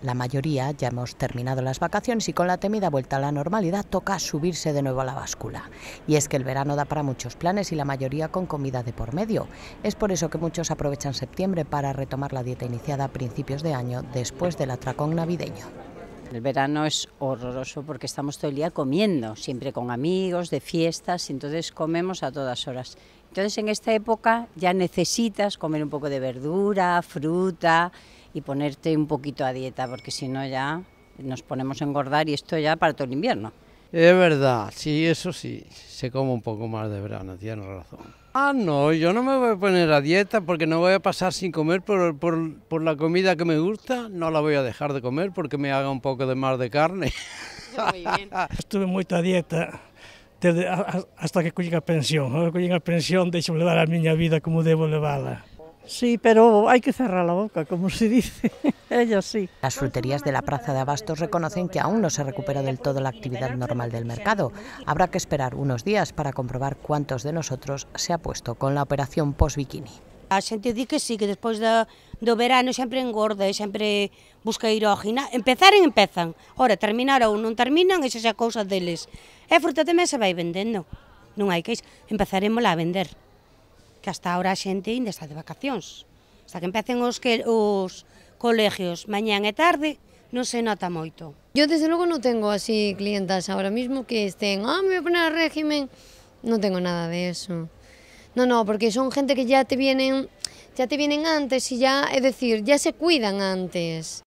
La mayoría ya hemos terminado las vacaciones y con la temida vuelta a la normalidad toca subirse de nuevo a la báscula. Y es que el verano da para muchos planes y la mayoría con comida de por medio. Es por eso que muchos aprovechan septiembre para retomar la dieta iniciada a principios de año después del atracón navideño. El verano es horroroso porque estamos todo el día comiendo, siempre con amigos, de fiestas, entonces comemos a todas horas. Entonces en esta época ya necesitas comer un poco de verdura, fruta, y ponerte un poquito a dieta, porque si no ya nos ponemos a engordar y esto ya para todo el invierno. Es verdad, sí, eso sí, se come un poco más de verano, tienes razón. Ah, no, yo no me voy a poner a dieta porque no voy a pasar sin comer por, por, por la comida que me gusta, no la voy a dejar de comer porque me haga un poco de más de carne. Estuve muy a dieta, hasta que cogí la pensión. de la pensión, de llevar a mi vida como debo llevarla. Sí, pero hay que cerrar la boca, como se dice. Ellos sí. Las fruterías de la Plaza de Abastos reconocen que aún no se recupera del todo la actividad normal del mercado. Habrá que esperar unos días para comprobar cuántos de nosotros se ha puesto con la operación post-bikini. A xente di que sí, que despois do, do verano sempre engorda e sempre busca ir ao gimnasio. Empezaren, empezan. Ora, terminar ou non terminan, esa é a cousa deles. E a fruta tamén se vai vendendo. Non hai que... Empezaremos a vender que hasta ahora a xente ainda está de vacacións. Hasta que empecen os, que, os colegios mañán e tarde, non se nota moito. Yo desde logo non tengo así clientas ahora mismo que estén, ah, me voy a poner a régimen, non tengo nada de eso. No, no, porque son gente que ya te vienen, ya te vienen antes y ya, es decir, ya se cuidan antes.